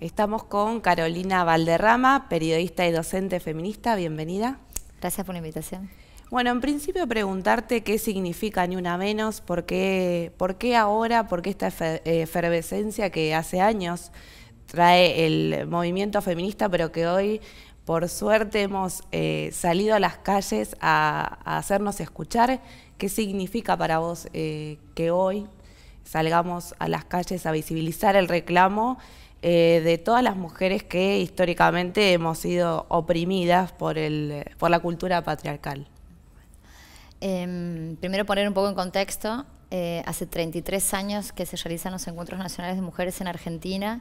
Estamos con Carolina Valderrama, periodista y docente feminista. Bienvenida. Gracias por la invitación. Bueno, en principio preguntarte qué significa Ni Una Menos, por qué, por qué ahora, por qué esta eh, efervescencia que hace años trae el movimiento feminista, pero que hoy, por suerte, hemos eh, salido a las calles a, hacernos escuchar. ¿Qué significa para vos eh, que hoy salgamos a las calles a visibilizar el reclamo eh, de todas las mujeres que históricamente hemos sido oprimidas por, el, por la cultura patriarcal. Em, primero poner un poco en contexto, eh, hace 33 años que se realizan los encuentros nacionales de mujeres en Argentina.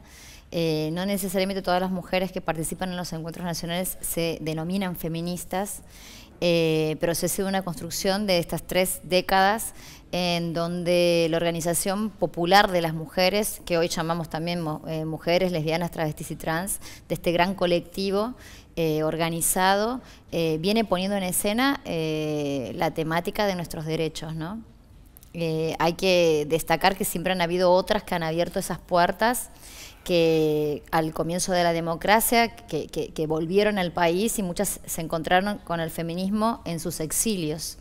Eh, no necesariamente todas las mujeres que participan en los encuentros nacionales se denominan feministas, pero se ha sido una construcción de estas tres décadas en donde la Organización Popular de las Mujeres, que hoy llamamos también eh, Mujeres Lesbianas, Travestis y Trans, de este gran colectivo eh, organizado, eh, viene poniendo en escena la temática de nuestros derechos, hay que destacar que siempre han habido otras que han abierto esas puertas que al comienzo de la democracia, que, volvieron al país y muchas se encontraron con el feminismo en sus exilios.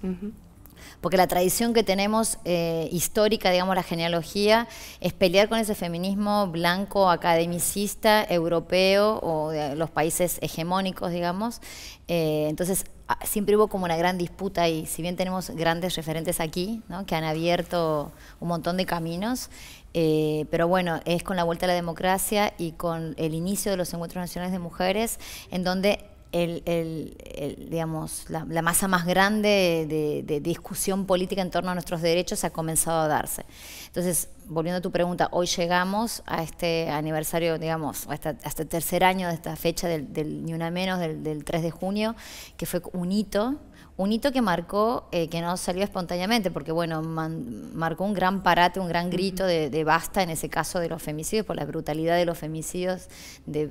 Porque la tradición que tenemos eh, histórica, digamos, la genealogía, es pelear con ese feminismo blanco, academicista, europeo o de los países hegemónicos, digamos. Eh, entonces, ah, siempre hubo como una gran disputa y si bien tenemos grandes referentes aquí, que han abierto un montón de caminos, eh, pero bueno, es con la vuelta a la democracia y con el inicio de los encuentros nacionales de mujeres, en donde el, digamos, la, masa más grande de, discusión política en torno a nuestros derechos ha comenzado a darse. Entonces, volviendo a tu pregunta, hoy llegamos a este aniversario, digamos, hasta, el este tercer año de esta fecha del, Ni Una Menos, del, del 3 de junio, que fue un hito un hito que marcó, eh, que no salió espontáneamente, porque bueno, marcó un gran parate, un gran grito de, basta en ese caso de los femicidios, por la brutalidad de los femicidios de,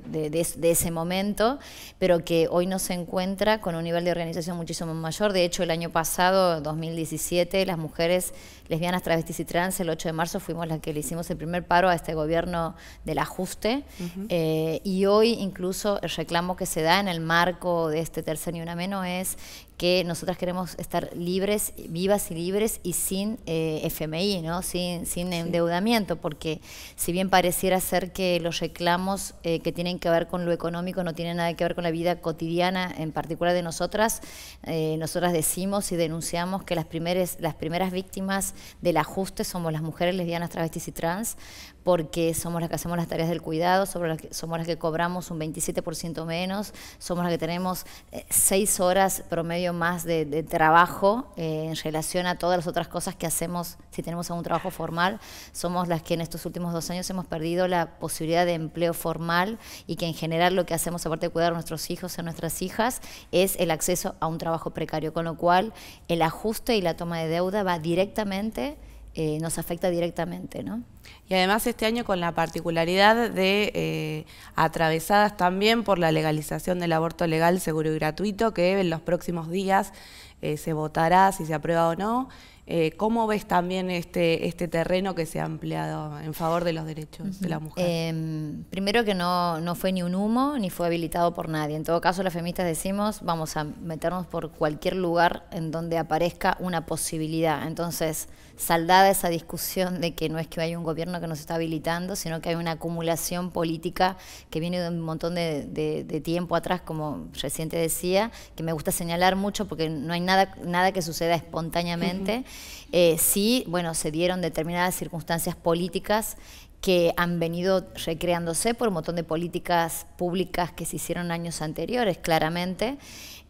ese momento, pero que hoy no se encuentra con un nivel de organización muchísimo mayor. De hecho, el año pasado, 2017, las mujeres lesbianas, travestis y trans, el 8 de marzo fuimos las que le hicimos el primer paro a este gobierno del ajuste eh, y hoy incluso el reclamo que se da en el marco de este tercer ni una menos es que nosotras queremos estar libres, vivas y libres y sin eh, FMI, ¿no? sin, sin endeudamiento, porque si bien pareciera ser que los reclamos eh, que tienen que ver con lo económico no tienen nada que ver con la vida cotidiana, en particular de nosotras, nosotras decimos y denunciamos que las, primeras las primeras víctimas del ajuste somos las mujeres lesbianas, travestis y trans, porque somos las que hacemos las tareas del cuidado, somos las que cobramos un 27% menos, somos las que tenemos eh, seis horas promedio más de, trabajo eh, en relación a todas las otras cosas que hacemos si tenemos algún trabajo formal, somos las que en estos últimos dos años hemos perdido la posibilidad de empleo formal y que en general lo que hacemos, aparte de cuidar a nuestros hijos, a nuestras hijas, es el acceso a un trabajo precario, con lo cual el ajuste y la toma de deuda va directamente eh, nos afecta directamente, ¿no? Y además este año con la particularidad de eh, atravesadas también por la legalización del aborto legal, seguro y gratuito, que en los próximos días eh, se votará si se aprueba o no. Eh, ¿Cómo ves también este, este terreno que se ha ampliado en favor de los derechos de la mujer? Em, primero que no, no fue ni un humo ni fue habilitado por nadie. En todo caso, las feministas decimos vamos a meternos por cualquier lugar en donde aparezca una posibilidad. Entonces, saldada esa discusión de que no es que hay un gobierno que nos está habilitando, sino que hay una acumulación política que viene de un montón de, tiempo atrás, como reciente decía, que me gusta señalar mucho porque no hay nada, nada que suceda espontáneamente. Eh, sí, bueno, se dieron determinadas circunstancias políticas que han venido recreándose por un montón de políticas públicas que se hicieron años anteriores, claramente.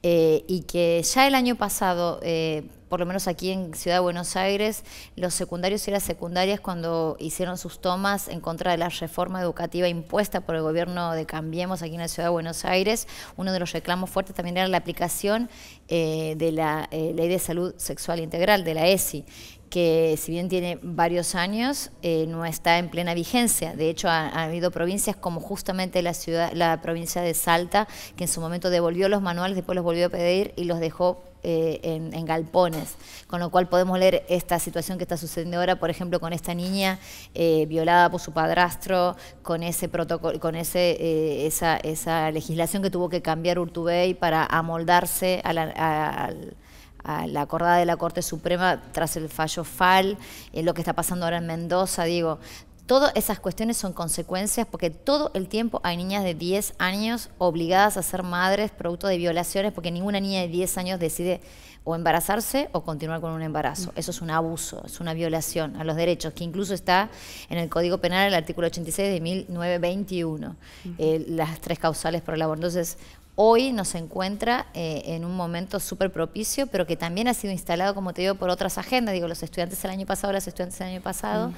Eh, y que ya el año pasado, eh, por lo menos aquí en Ciudad de Buenos Aires, los secundarios y las secundarias cuando hicieron sus tomas en contra de la reforma educativa impuesta por el gobierno de Cambiemos aquí en la Ciudad de Buenos Aires, uno de los reclamos fuertes también era la aplicación eh, de la Ley de Salud Sexual Integral, de la ESI que si bien tiene varios años, eh, no está en plena vigencia. De hecho, ha habido provincias como justamente la, ciudad, la provincia de Salta, que en su momento devolvió los manuales, después los volvió a pedir y los dejó eh, en, galpones, con lo cual podemos leer esta situación que está sucediendo ahora, por ejemplo, con esta niña eh, violada por su padrastro, con ese protocolo, con ese esa, legislación que tuvo que cambiar Urtubey para amoldarse al la acordada de la Corte Suprema tras el fallo FAL, eh, lo que está pasando ahora en Mendoza, digo, Todas esas cuestiones son consecuencias porque todo el tiempo hay niñas de 10 años obligadas a ser madres producto de violaciones porque ninguna niña de 10 años decide o embarazarse o continuar con un embarazo. Eso es un abuso, es una violación a los derechos que incluso está en el Código Penal el artículo 86 de 1921, eh, las tres causales por el aborto. Entonces, hoy nos encuentra eh, en un momento súper propicio, pero que también ha sido instalado, como te digo, por otras agendas. Digo, los estudiantes del año pasado, las estudiantes del año pasado,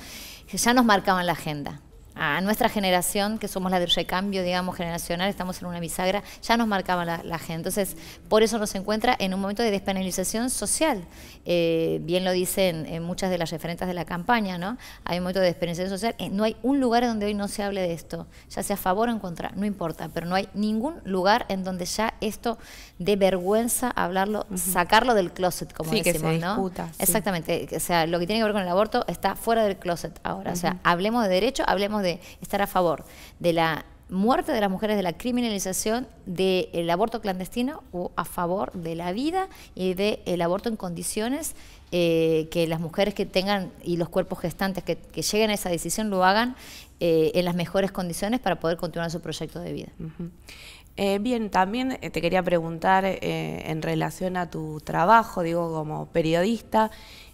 que mm. ya nos marcaban la agenda a nuestra generación, que somos la del recambio, digamos, generacional, estamos en una bisagra, ya nos marcaba la, gente. Entonces, por eso nos encuentra en un momento de despenalización social. Eh, bien lo dicen muchas de las referentes de la campaña, ¿no? Hay un momento de despenalización social. Eh, no hay un lugar donde hoy no se hable de esto, ya sea a favor o en contra, no importa, pero no hay ningún lugar en donde ya esto de vergüenza hablarlo, sacarlo del closet, como decimos, ¿no? Exactamente. O sea, lo que tiene que ver con el aborto está fuera del closet ahora. O sea, hablemos de derecho, hablemos de de estar a favor de la muerte de las mujeres, de la criminalización del aborto clandestino o a favor de la vida y del aborto en condiciones eh, que las mujeres que tengan y los cuerpos gestantes que, lleguen a esa decisión lo hagan eh, en las mejores condiciones para poder continuar su proyecto de vida. Eh, bien, también te quería preguntar en relación a tu trabajo, digo, como periodista,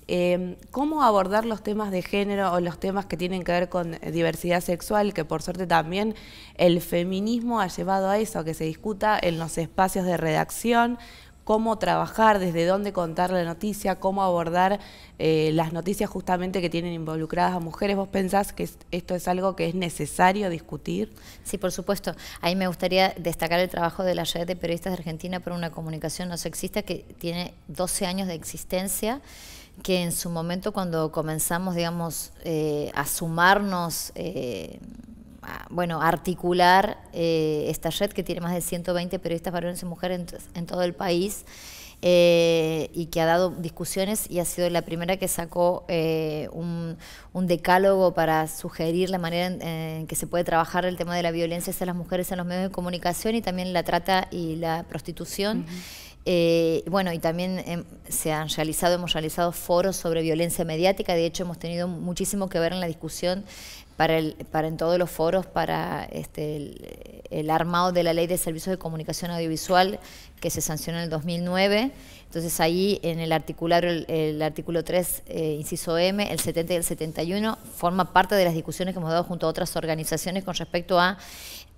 Em, ¿Cómo abordar los temas de género o los temas que tienen que ver con eh, diversidad sexual, que por suerte también el feminismo ha llevado a eso, que se discuta en los espacios de redacción? cómo trabajar, desde dónde contar la noticia, cómo abordar eh, las noticias justamente que tienen involucradas a mujeres. ¿Vos pensás que esto es algo que es necesario discutir? Sí, por supuesto. Ahí me gustaría destacar el trabajo de la Red de Periodistas de Argentina por una comunicación no sexista que tiene 12 años de existencia que en su momento cuando comenzamos, digamos, eh, a sumarnos, eh, bueno, a articular eh, esta red que tiene más de 120 periodistas varones y mujeres en, todo el país, y que ha dado discusiones y ha sido la primera que sacó un, decálogo para sugerir la manera en, que se puede trabajar el tema de la violencia hacia las mujeres en los medios de comunicación y también la trata y la prostitución. Eh, bueno, y también em, se han realizado, hemos realizado foros sobre violencia mediática, de hecho hemos tenido muchísimo que ver en la discusión para, para en todos los foros para este, el, armado de la ley de servicios de comunicación audiovisual que se sancionó en el 2009. Entonces ahí en el, articular, el, artículo 3, eh, inciso M, el 70 y el 71, forma parte de las discusiones que hemos dado junto a otras organizaciones con respecto a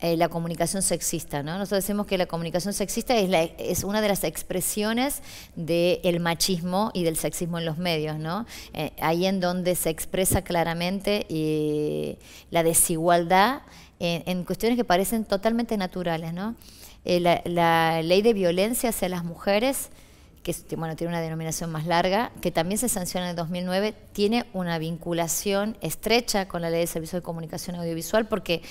eh, la comunicación sexista. ¿no? Nosotros decimos que la comunicación sexista es, la, es una de las expresiones del machismo y del sexismo en los medios. ¿no? Eh, ahí en donde se expresa claramente y la desigualdad en, cuestiones que parecen totalmente naturales. Eh, la, ley de violencia hacia las mujeres, que bueno, tiene una denominación más larga, que también se sanciona en 2009, tiene una vinculación estrecha con la ley de servicios de comunicación audiovisual porque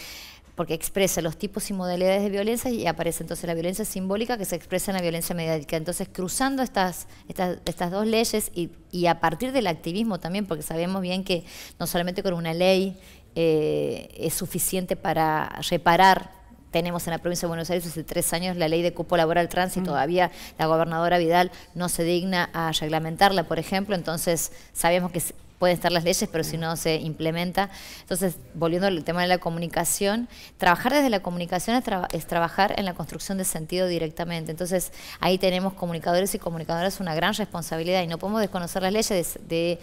porque expresa los tipos y modalidades de violencia y aparece entonces la violencia simbólica que se expresa en la violencia mediática. Entonces, cruzando estas, estas, dos leyes y, y, a partir del activismo también, porque sabemos bien que no solamente con una ley eh, es suficiente para reparar. Tenemos en la provincia de Buenos Aires hace tres años la ley de cupo laboral trans y mm. todavía la gobernadora Vidal no se digna a reglamentarla, por ejemplo. Entonces sabemos que pueden estar las leyes, pero si no se implementa. Entonces, volviendo al tema de la comunicación, trabajar desde la comunicación es, trabajar en la construcción de sentido directamente. Entonces, ahí tenemos comunicadores y comunicadoras una gran responsabilidad y no podemos desconocer las leyes de,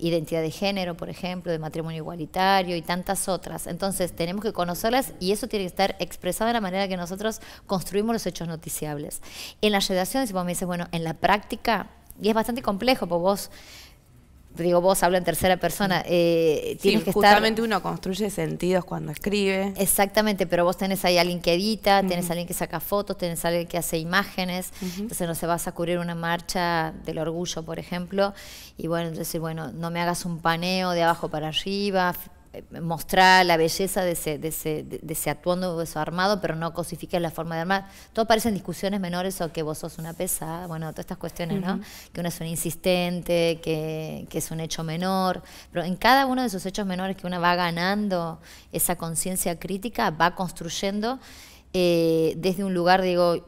identidad de género, por ejemplo, de matrimonio igualitario y tantas otras. Entonces, tenemos que conocerlas y eso tiene que estar expresado de la manera que nosotros construimos los hechos noticiables. En la redacción, si vos me dices, bueno, en la práctica, y es bastante complejo, porque vos digo vos, hablas en tercera persona, eh, tienes que justamente uno construye sentidos cuando escribe. Exactamente, pero vos tenés ahí alguien que edita, tenés alguien que saca fotos, tenés alguien que hace imágenes, entonces no se vas a cubrir una marcha del orgullo, por ejemplo, y bueno, entonces, bueno, no me hagas un paneo de abajo para arriba, eh, mostrar la belleza de ese, de ese, de ese atuendo armado, pero no cosifique la forma de armar. Todo parecen discusiones menores o que vos sos una pesada, bueno, todas estas cuestiones, ¿no? Que uno es un insistente, que, es un hecho menor, pero en cada uno de esos hechos menores que uno va ganando esa conciencia crítica, va construyendo eh, desde un lugar, digo,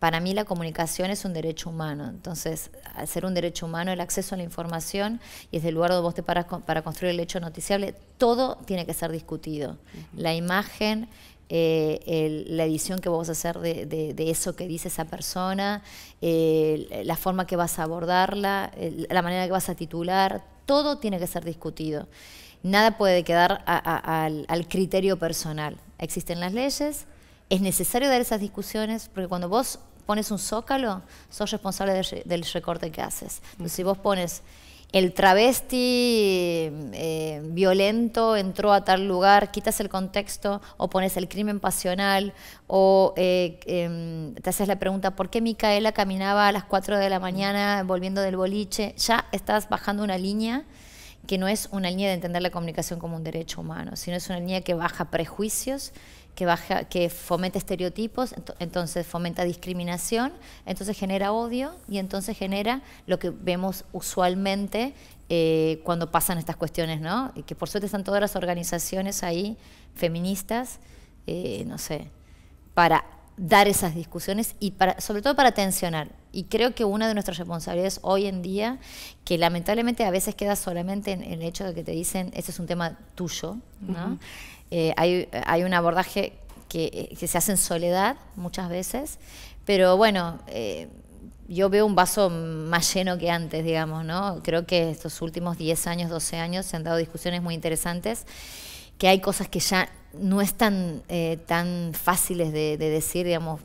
para mí la comunicación es un derecho humano, entonces al ser un derecho humano el acceso a la información y desde el lugar donde vos te paras para construir el hecho noticiable, todo tiene que ser discutido. La imagen, eh, la edición que vos vas a hacer de, eso que dice esa persona, eh, la forma que vas a abordarla, la manera que vas a titular, todo tiene que ser discutido. Nada puede quedar al criterio personal. Existen las leyes, es necesario dar esas discusiones porque cuando vos pones un zócalo, sos responsable del recorte que haces. Mm. si vos pones el travesti eh, violento entró a tal lugar, quitas el contexto o pones el crimen pasional o eh, em, te haces la pregunta, ¿por qué Micaela caminaba a las 4 de la mm. mañana volviendo del boliche? Ya estás bajando una línea que no es una línea de entender la comunicación como un derecho humano, sino es una línea que baja prejuicios que, baja, fomenta estereotipos, entonces fomenta discriminación, entonces genera odio y entonces genera lo que vemos usualmente eh, cuando pasan estas cuestiones, ¿no? Y que por suerte están todas las organizaciones ahí, feministas, eh, no sé, para dar esas discusiones y para, sobre todo para tensionar. Y creo que una de nuestras responsabilidades hoy en día, que lamentablemente a veces queda solamente en, el hecho de que te dicen, ese es un tema tuyo, ¿no? Eh, hay, un abordaje eh, que, se hace en soledad muchas veces, pero bueno, eh, yo veo un vaso más lleno que antes, digamos, ¿no? Creo que estos últimos 10 años, 12 años se han dado discusiones muy interesantes, que hay cosas que ya no es tan, eh, tan fáciles de, decir, digamos,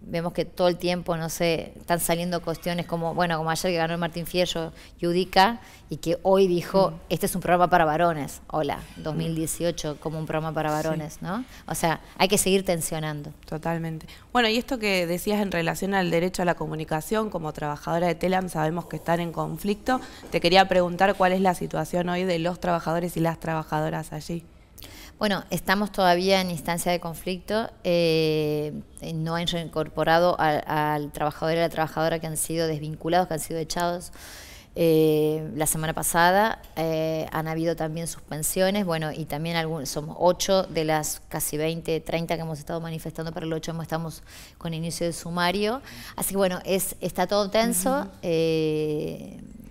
vemos que todo el tiempo, no sé, están saliendo cuestiones como, bueno, como ayer que ganó el Martín Fierro Yudica y que hoy dijo, mm. este es un programa para varones, hola, 2018 como un programa para varones, ¿no? O sea, hay que seguir tensionando. Totalmente. Bueno, y esto que decías en relación al derecho a la comunicación, como trabajadora de TELAM sabemos que están en conflicto, te quería preguntar cuál es la situación hoy de los trabajadores y las trabajadoras allí. Bueno, estamos todavía en instancia de conflicto. Eh, no han reincorporado al, trabajador y a la trabajadora que han sido desvinculados, que han sido echados. Eh, la semana pasada eh, han habido también suspensiones, bueno, y también somos 8 de las casi 20, 30 que hemos estado manifestando para el 8, estamos con inicio de sumario. Así que bueno, es, está todo tenso.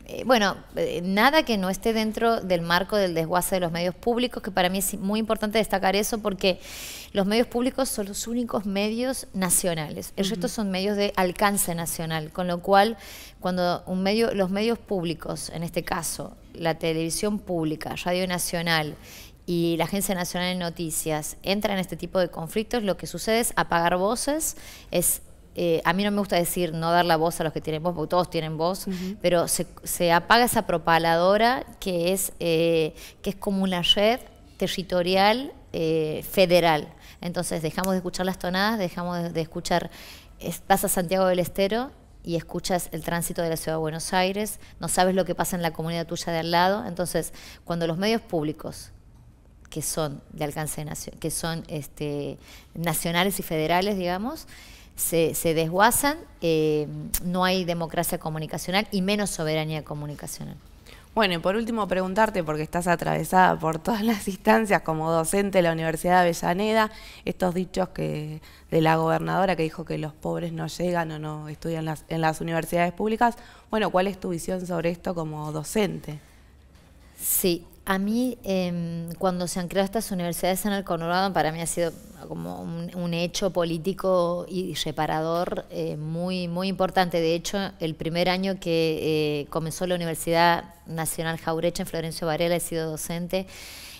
Eh, bueno, eh, nada que no esté dentro del marco del desguace de los medios públicos, que para mí es muy importante destacar eso porque los medios públicos son los únicos medios nacionales. El resto son medios de alcance nacional, con lo cual cuando un medio, los medios públicos, en este caso la televisión pública, Radio Nacional y la Agencia Nacional de Noticias entran en este tipo de conflictos, lo que sucede es apagar voces, es eh, a mí no me gusta decir no dar la voz a los que tienen voz, porque todos tienen voz, pero se, apaga esa propaladora que es, eh, que es como una red territorial eh, federal. Entonces dejamos de escuchar las tonadas, dejamos de, escuchar, estás a Santiago del Estero y escuchas el tránsito de la ciudad de Buenos Aires, no sabes lo que pasa en la comunidad tuya de al lado. Entonces, cuando los medios públicos que son de alcance que son este, nacionales y federales, digamos, se, desguazan, eh, no hay democracia comunicacional y menos soberanía comunicacional. Bueno, y por último preguntarte, porque estás atravesada por todas las instancias como docente de la Universidad de Avellaneda, estos dichos que de la gobernadora que dijo que los pobres no llegan o no estudian en las universidades públicas, bueno, ¿cuál es tu visión sobre esto como docente? Sí, a mí, em, cuando se han creado estas universidades en el Colorado, para mí ha sido como un, hecho político y reparador eh, muy, muy importante. De hecho, el primer año que eh, comenzó la Universidad Nacional Jaurecha en Florencio Varela, he sido docente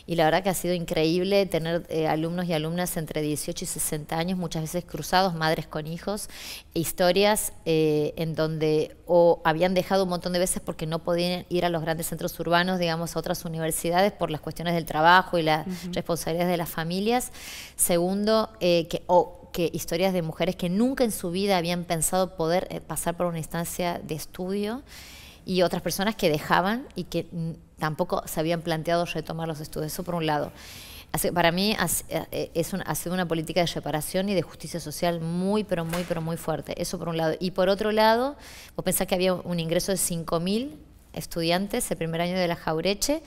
y la verdad que ha sido increíble tener eh, alumnos y alumnas entre 18 y 60 años, muchas veces cruzados, madres con hijos, historias eh, en donde o habían dejado un montón de veces porque no podían ir a los grandes centros urbanos, digamos, a otras universidades por las cuestiones del trabajo y las responsabilidades de las familias. Segundo, eh, que o que historias de mujeres que nunca en su vida habían pensado poder pasar por una instancia de estudio y otras personas que dejaban y que mm, tampoco se habían planteado retomar los estudios. Eso por un lado. Para mí eh, eh, es un, ha sido una política de reparación y de justicia social muy, pero muy, pero muy fuerte. Eso por un lado. Y por otro lado, vos pensás que había un ingreso de 5.000 estudiantes el primer año de la Jaureche,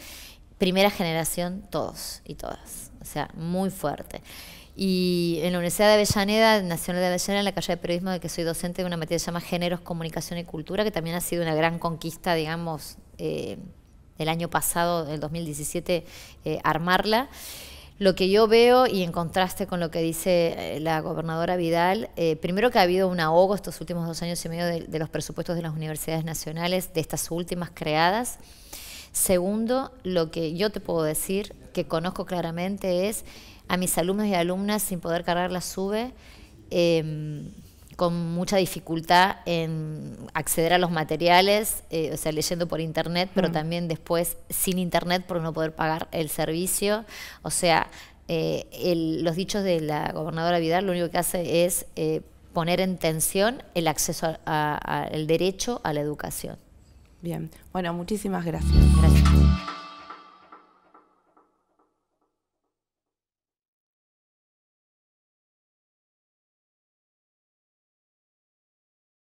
primera generación todos y todas. O sea, muy fuerte. Y en la Universidad de Avellaneda, Nacional de Avellaneda, en la calle de periodismo de que soy docente de una materia que se llama Géneros, Comunicación y Cultura, que también ha sido una gran conquista, digamos, eh, el año pasado, el 2017, eh, armarla. Lo que yo veo, y en contraste con lo que dice eh, la gobernadora Vidal, primero que ha habido un ahogo estos últimos dos años y medio de, de los presupuestos de las universidades nacionales, de estas últimas creadas. Segundo, lo que yo te puedo decir, que conozco claramente, es a mis alumnos y alumnas sin poder cargar la SUBE, em, con mucha dificultad en acceder a los materiales, eh, o sea, leyendo por internet, pero mm. también después sin internet por no poder pagar el servicio. O sea, eh, los dichos de la gobernadora Vidal lo único que hace es eh, poner en tensión el acceso al derecho a la educación. Bien, bueno, muchísimas gracias. Gracias.